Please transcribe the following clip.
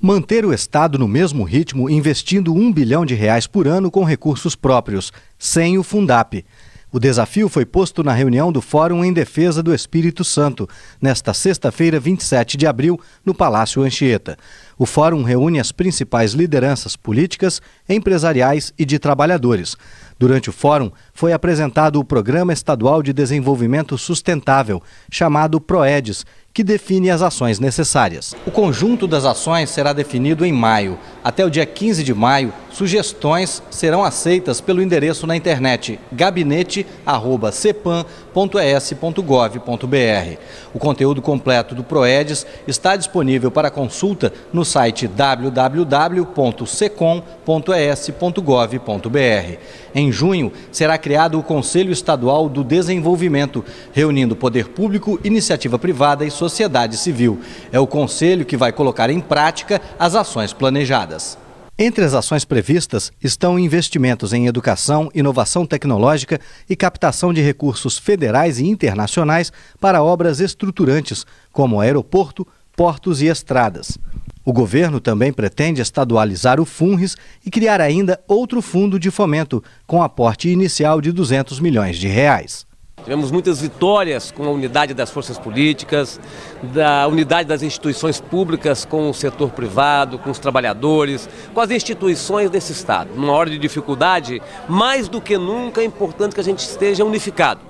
Manter o Estado no mesmo ritmo investindo um bilhão de reais por ano com recursos próprios, sem o Fundap. O desafio foi posto na reunião do Fórum em Defesa do Espírito Santo, nesta sexta-feira, 27 de abril, no Palácio Anchieta. O Fórum reúne as principais lideranças políticas, empresariais e de trabalhadores. Durante o Fórum, foi apresentado o Programa Estadual de Desenvolvimento Sustentável, chamado PROEDES, que define as ações necessárias. O conjunto das ações será definido em maio. Até o dia 15 de maio, Sugestões serão aceitas pelo endereço na internet gabinete@cepam.es.gov.br. O conteúdo completo do Proedes está disponível para consulta no site www.secom.es.gov.br. Em junho será criado o Conselho Estadual do Desenvolvimento, reunindo poder público, iniciativa privada e sociedade civil. É o conselho que vai colocar em prática as ações planejadas. Entre as ações previstas estão investimentos em educação, inovação tecnológica e captação de recursos federais e internacionais para obras estruturantes, como aeroporto, portos e estradas. O governo também pretende estadualizar o FUNRES e criar ainda outro fundo de fomento, com aporte inicial de 200 milhões de reais. Tivemos muitas vitórias com a unidade das forças políticas, da unidade das instituições públicas com o setor privado, com os trabalhadores, com as instituições desse Estado. Numa hora de dificuldade, mais do que nunca é importante que a gente esteja unificado.